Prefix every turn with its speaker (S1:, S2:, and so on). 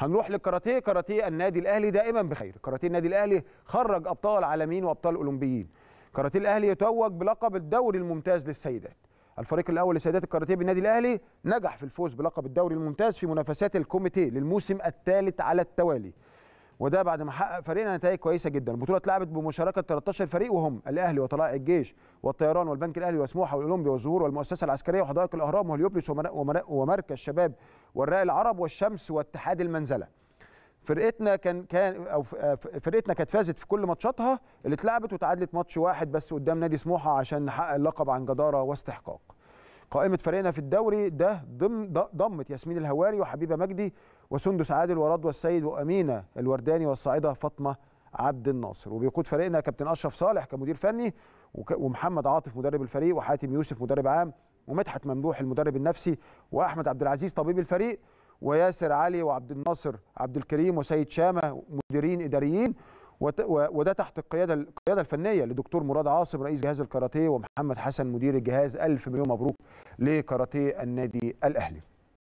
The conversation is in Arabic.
S1: هنروح للكاراتيه كاراتيه النادي الاهلي دائما بخير كاراتيه النادي الاهلي خرج ابطال عالميين وابطال اولمبيين كاراتيه الاهلي يتوج بلقب الدوري الممتاز للسيدات الفريق الاول لسيدات الكاراتيه بالنادي الاهلي نجح في الفوز بلقب الدوري الممتاز في منافسات الكوميتيه للموسم الثالث على التوالي وده بعد ما حقق فريقنا نتائج كويسه جدا البطوله اتلعبت بمشاركه 13 فريق وهم الاهلي وطلائع الجيش والطيران والبنك الاهلي وسموحه والاولمبي والزهور والمؤسسه العسكريه وحدائق الاهرام وهليوبلس ومركز شباب والرائي العرب والشمس واتحاد المنزله فرقتنا كان كان او آه، فرقتنا كانت فازت في كل ماتشاتها اللي اتلعبت وتعادلت ماتش واحد بس قدام نادي سموحه عشان نحقق اللقب عن جداره واستحقاق قائمه فريقنا في الدوري ده ضم ضمت ياسمين الهواري وحبيبه مجدي وسندس عادل ورضوى السيد وامينه الورداني والصاعده فاطمه عبد الناصر وبيقود فريقنا كابتن اشرف صالح كمدير فني ومحمد عاطف مدرب الفريق وحاتم يوسف مدرب عام ومدحت ممدوح المدرب النفسي واحمد عبد العزيز طبيب الفريق وياسر علي وعبد الناصر عبد الكريم وسيد شامه مديرين اداريين وده تحت القياده القياده الفنيه لدكتور مراد عاصم رئيس جهاز الكاراتيه ومحمد حسن مدير الجهاز الف مليون مبروك لكاراتيه النادي الاهلي